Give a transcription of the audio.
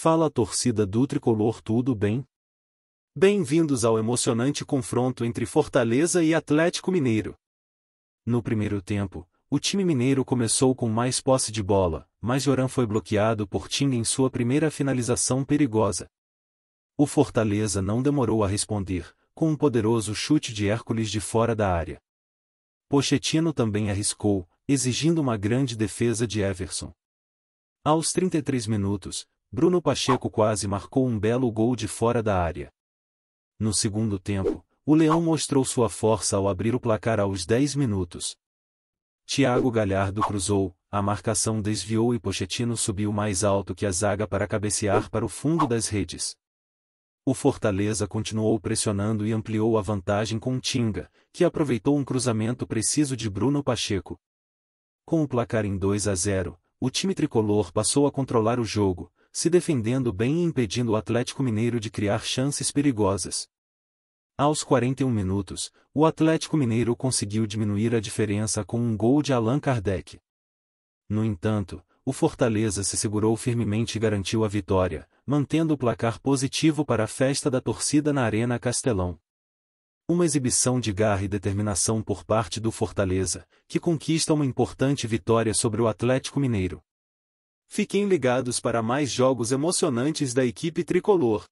Fala a torcida do tricolor, tudo bem? Bem-vindos ao emocionante confronto entre Fortaleza e Atlético Mineiro. No primeiro tempo, o time mineiro começou com mais posse de bola, mas Joran foi bloqueado por Ting em sua primeira finalização perigosa. O Fortaleza não demorou a responder, com um poderoso chute de Hércules de fora da área. Pochettino também arriscou, exigindo uma grande defesa de Everson. Aos 33 minutos, Bruno Pacheco quase marcou um belo gol de fora da área. No segundo tempo, o Leão mostrou sua força ao abrir o placar aos 10 minutos. Thiago Galhardo cruzou, a marcação desviou e Pochettino subiu mais alto que a zaga para cabecear para o fundo das redes. O Fortaleza continuou pressionando e ampliou a vantagem com Tinga, que aproveitou um cruzamento preciso de Bruno Pacheco. Com o placar em 2 a 0, o time tricolor passou a controlar o jogo, se defendendo bem e impedindo o Atlético Mineiro de criar chances perigosas. Aos 41 minutos, o Atlético Mineiro conseguiu diminuir a diferença com um gol de Allan Kardec. No entanto, o Fortaleza se segurou firmemente e garantiu a vitória, mantendo o placar positivo para a festa da torcida na Arena Castelão. Uma exibição de garra e determinação por parte do Fortaleza, que conquista uma importante vitória sobre o Atlético Mineiro. Fiquem ligados para mais jogos emocionantes da equipe tricolor.